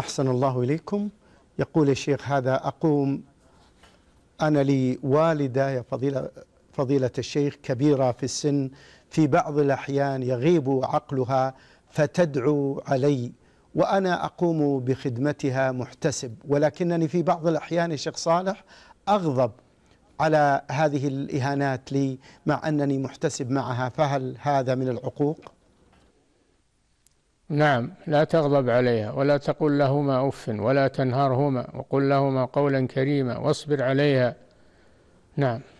أحسن الله إليكم يقول الشيخ هذا أقوم أنا لي والدة يا فضيلة, فضيلة الشيخ كبيرة في السن في بعض الأحيان يغيب عقلها فتدعو علي وأنا أقوم بخدمتها محتسب ولكنني في بعض الأحيان الشيخ صالح أغضب على هذه الإهانات لي مع أنني محتسب معها فهل هذا من العقوق؟ نعم لا تغضب عليها ولا تقل لهما أف ولا تنهرهما وقل لهما قولا كريما واصبر عليها نعم